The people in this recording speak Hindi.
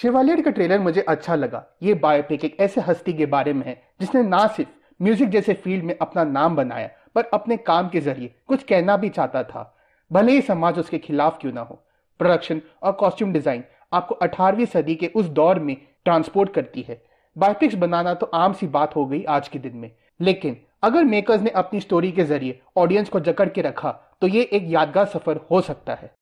शिवालियर का ट्रेलर मुझे अच्छा लगा ये बायोपिक एक ऐसे हस्ती के बारे में है जिसने ना सिर्फ म्यूजिक जैसे फील्ड में अपना नाम बनाया पर अपने काम के जरिए कुछ कहना भी चाहता था भले ही समाज उसके खिलाफ क्यों ना हो प्रोडक्शन और कॉस्ट्यूम डिजाइन आपको 18वीं सदी के उस दौर में ट्रांसपोर्ट करती है बायोपिक्स बनाना तो आम सी बात हो गई आज के दिन में लेकिन अगर मेकर्स ने अपनी स्टोरी के जरिए ऑडियंस को जकड़ के रखा तो ये एक यादगार सफर हो सकता है